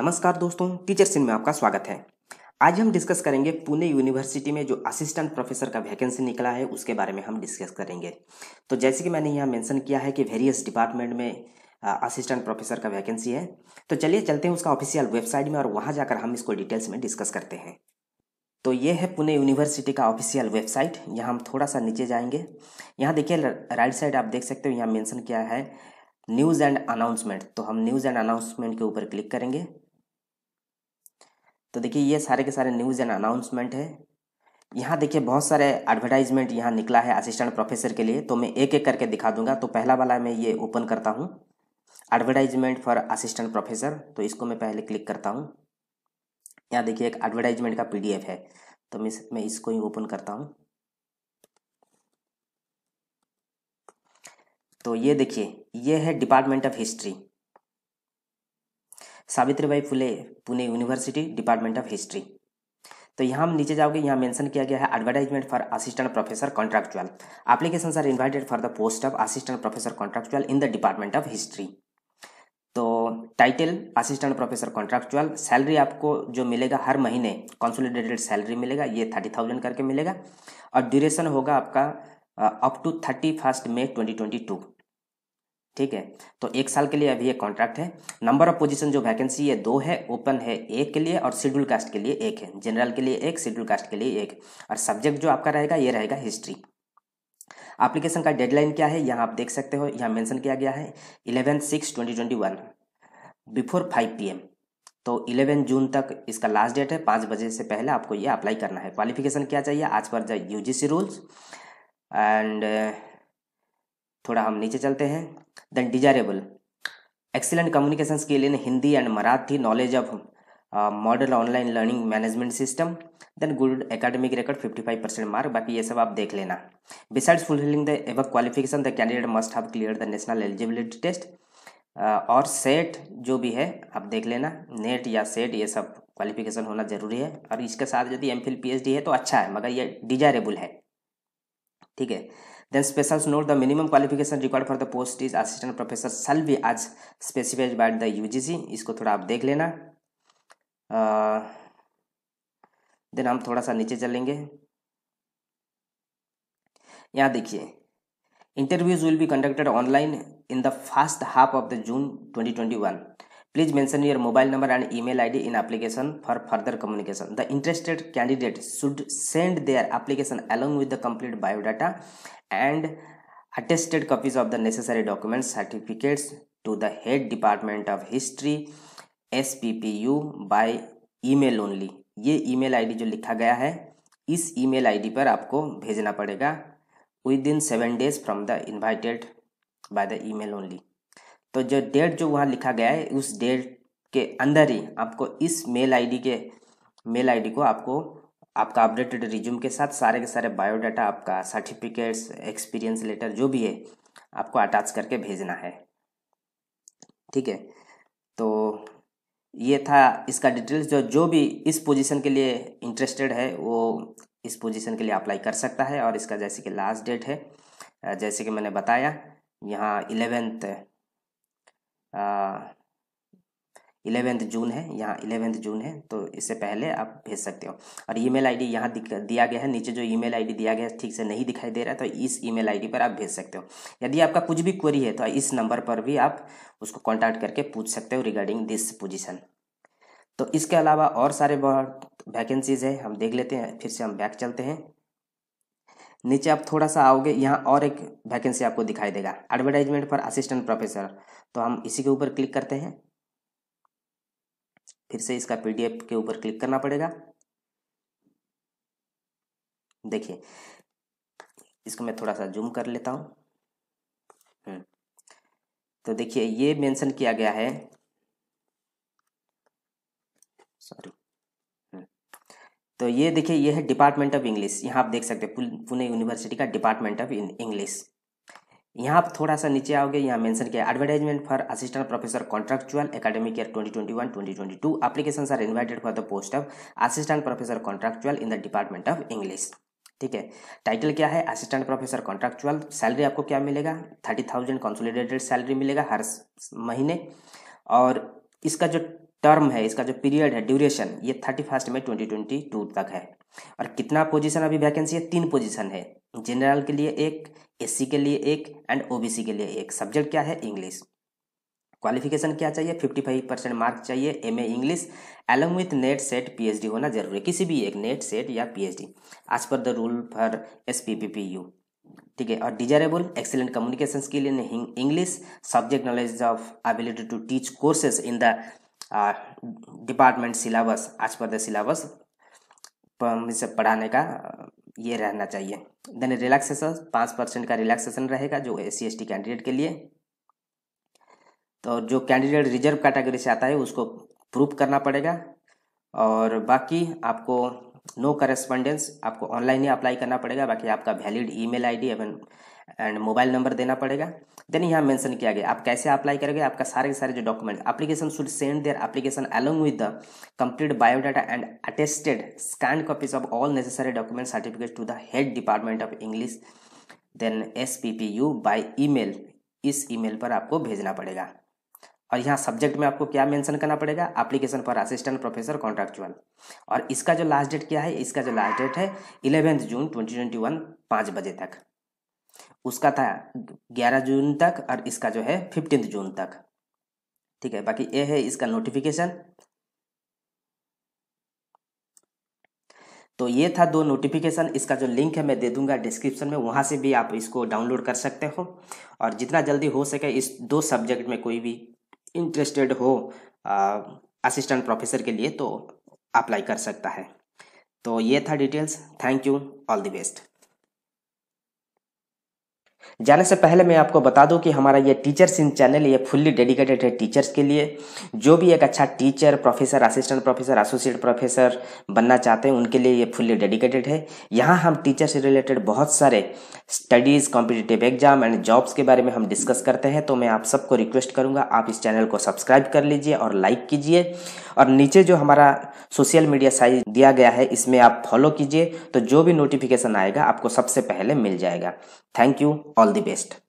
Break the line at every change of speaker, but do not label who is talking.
नमस्कार दोस्तों टीचर सिंह में आपका स्वागत है आज हम डिस्कस करेंगे पुणे यूनिवर्सिटी में जो असिस्टेंट प्रोफेसर का वैकेंसी निकला है उसके बारे में हम डिस्कस करेंगे तो जैसे कि मैंने यहाँ मेंशन किया है कि वेरियस डिपार्टमेंट में असिस्टेंट प्रोफेसर का वैकेंसी है तो चलिए चलते हैं उसका ऑफिशियल वेबसाइट में और वहाँ जाकर हम इसको डिटेल्स में डिस्कस करते हैं तो ये है पुणे यूनिवर्सिटी का ऑफिशियल वेबसाइट यहाँ हम थोड़ा सा नीचे जाएंगे यहाँ देखिए राइट साइड आप देख सकते हो यहाँ मेंशन किया है न्यूज़ एंड अनाउंसमेंट तो हम न्यूज़ एंड अनाउंसमेंट के ऊपर क्लिक करेंगे तो देखिए ये सारे के सारे न्यूज़ एंड अनाउंसमेंट है यहाँ देखिए बहुत सारे एडवर्टाइजमेंट यहाँ निकला है असिस्टेंट प्रोफेसर के लिए तो मैं एक एक करके दिखा दूंगा तो पहला वाला मैं ये ओपन करता हूँ एडवर्टाइजमेंट फॉर असिस्टेंट प्रोफेसर तो इसको मैं पहले क्लिक करता हूँ यहाँ देखिए एक एडवर्टाइजमेंट का पीडीएफ है तो मैं मैं इसको ही ओपन करता हूँ तो ये देखिए ये है department of history Savitribai Phule Pune university department of history तो यहाँ हम नीचे जाओगे यहाँ मेंशन किया गया है advertisement for assistant professor contractual application are invited for the post of assistant professor contractual in the department of history तो title assistant professor contractual salary आपको जो मिलेगा हर महीने कॉन्सोलिडेटेड सैलरी मिलेगा ये थर्टी थाउजेंड करके मिलेगा और ड्यूरेशन होगा आपका up to thirty first May twenty twenty two ठीक है तो एक साल के लिए अभी ये कॉन्ट्रैक्ट है नंबर ऑफ पोजीशन जो वैकेंसी है दो है ओपन है एक के लिए और शेड्यूल कास्ट के लिए एक है जनरल के लिए एक शेड्यूल कास्ट के लिए एक और सब्जेक्ट जो आपका रहेगा ये रहेगा हिस्ट्री एप्लीकेशन का डेडलाइन क्या है यहाँ आप देख सकते हो यहाँ मेंशन किया गया है eleven six twenty before five P तो 11 जून तक इसका लास्ट डेट है पाँच बजे से पहले आपको ये अप्लाई करना है क्वालिफिकेशन क्या चाहिए आज पर जाए यू रूल्स एंड थोड़ा हम नीचे चलते हैं then desirable excellent communication skill in Hindi and Marathi knowledge of model online learning management system then good academic record 55 percent mark बाकी ये सब आप देख लेना besides fulfilling the above qualification the candidate must have clear the national eligibility test और SET जो भी है आप देख लेना नेट या सेट ये सब क्वालिफिकेशन होना जरूरी है और इसके साथ यदि एम फिल है तो अच्छा है मगर ये डिजायरेबल है ठीक है Then specials note the minimum qualification required for the post is assistant professor shall be as specified by the UGC. इसको थोड़ा आप देख लेना देन हम थोड़ा सा नीचे चलेंगे यहाँ देखिए interviews will be conducted online in the first half of the june 2021 Please mention your mobile number and email ID in application for further communication. The interested candidate should send their application along with the complete biodata and attested copies of the necessary documents, certificates to the head department of history SPPU by email only. ये email ID जो लिखा गया है इस email ID पर आपको भेजना पड़ेगा within seven days from the invited by the email only तो जो डेट जो वहाँ लिखा गया है उस डेट के अंदर ही आपको इस मेल आईडी के मेल आईडी को आपको आपका अपडेटेड रिज्यूम के साथ सारे के सारे बायोडाटा आपका सर्टिफिकेट्स एक्सपीरियंस लेटर जो भी है आपको अटैच करके भेजना है ठीक है तो ये था इसका डिटेल्स जो जो भी इस पोजीशन के लिए इंटरेस्टेड है वो इस पोजीशन के लिए अप्लाई कर सकता है और इसका जैसे कि लास्ट डेट है जैसे कि मैंने बताया यहाँ इलेवेंथ इलेवेंथ जून है यहाँ इलेवेंथ जून है तो इससे पहले आप भेज सकते हो और ईमेल आईडी यहाँ दिया गया है नीचे जो ईमेल आईडी दिया गया है ठीक से नहीं दिखाई दे रहा है तो इस ईमेल आईडी पर आप भेज सकते हो यदि आपका कुछ भी क्वेरी है तो इस नंबर पर भी आप उसको कॉन्टैक्ट करके पूछ सकते हो रिगार्डिंग दिस पोजिशन तो इसके अलावा और सारे वैकेंसीज़ है हम देख लेते हैं फिर से हम बैक चलते हैं नीचे आप थोड़ा सा आओगे यहाँ और एक वैकेंसी आपको दिखाई देगा एडवर्टाइजमेंट फॉर असिस्टेंट प्रोफेसर तो हम इसी के ऊपर क्लिक करते हैं फिर से इसका पीडीएफ के ऊपर क्लिक करना पड़ेगा देखिए इसको मैं थोड़ा सा जूम कर लेता हूँ हम्म। तो देखिए ये मेंशन किया गया है सॉरी तो ये देखिए ये है डिपार्टमेंट ऑफ इंग्लिश यहाँ आप देख सकते हैं पुणे यूनिवर्सिटी का डिपार्टमेंट ऑफ इंग्लिश यहाँ आप थोड़ा सा नीचे आओगे यहाँ मेंशन किया advertisement for assistant professor contractual academic year 2021 2022 application are invited for the post of assistant professor contractual in the department of English ठीक है टाइटल क्या है असिस्टेंट प्रोफेसर कॉन्ट्रैक्चुअल सैलरी आपको क्या मिलेगा थर्टी थाउजेंड सैलरी मिलेगा हर महीने और इसका जो टर्म है इसका जो पीरियड है ड्यूरेशन ये thirty first May twenty twenty two तक है और कितना पोजीशन अभी वैकेंसी है तीन पोजीशन है जनरल के लिए एक एससी के लिए एक एंड ओबीसी के लिए एक सब्जेक्ट क्या है इंग्लिश क्वालिफिकेशन क्या चाहिए फिफ्टी फाइव परसेंट मार्क्स चाहिए M A English along with NET SET P होना जरूरी है किसी भी एक नेट सेट या P H D as per the rule for S P P P U ठीक है और desirable excellent communication skill in English subject knowledge of ability to teach courses in the department syllabus as per syllabus से पढ़ाने का ये रहना चाहिए then relaxation पाँच परसेंट का रिलैक्सेशन रहेगा जो एस सी कैंडिडेट के लिए तो जो कैंडिडेट रिजर्व कैटेगरी से आता है उसको प्रूफ करना पड़ेगा और बाकी आपको नो no करस्पॉन्डेंस आपको ऑनलाइन ही अप्लाई करना पड़ेगा बाकी आपका वैलिड ईमेल आईडी डी एवं एंड मोबाइल नंबर देना पड़ेगा देन यहाँ मेंशन किया गया आप कैसे अप्लाई करोगे आपका सारे के सारे जो document application should send their application along with the complete biodata and attested scanned copies of all necessary document certificate to the head department of English then S P P U by email इस ई mail पर आपको भेजना पड़ेगा और यहाँ subject में आपको क्या मेंशन करना पड़ेगा application for assistant professor contractual और इसका जो लास्ट डेट क्या है इसका जो लास्ट डेट है eleventh June twenty twenty one पाँच बजे तक उसका था ग्यारह जून तक और इसका जो है फिफ्टींथ जून तक ठीक है बाकी ये है इसका नोटिफिकेशन तो ये था दो नोटिफिकेशन इसका जो लिंक है मैं दे दूंगा डिस्क्रिप्शन में वहाँ से भी आप इसको डाउनलोड कर सकते हो और जितना जल्दी हो सके इस दो सब्जेक्ट में कोई भी इंटरेस्टेड हो असिस्टेंट प्रोफेसर के लिए तो अप्लाई कर सकता है तो ये था details thank you all the best जाने से पहले मैं आपको बता दूं कि हमारा ये टीचर्स इन चैनल ये फुल्ली डेडिकेटेड है टीचर्स के लिए जो भी एक अच्छा teacher professor assistant professor associate professor बनना चाहते हैं उनके लिए ये फुल्ली डेडिकेटेड है यहाँ हम टीचर से रिलेटेड बहुत सारे studies competitive exam and jobs के बारे में हम डिस्कस करते हैं तो मैं आप सबको रिक्वेस्ट करूँगा आप इस चैनल को सब्सक्राइब कर लीजिए और लाइक कीजिए और नीचे जो हमारा सोशल मीडिया साइज दिया गया है इसमें आप फॉलो कीजिए तो जो भी नोटिफिकेशन आएगा आपको सबसे पहले मिल जाएगा thank you all the best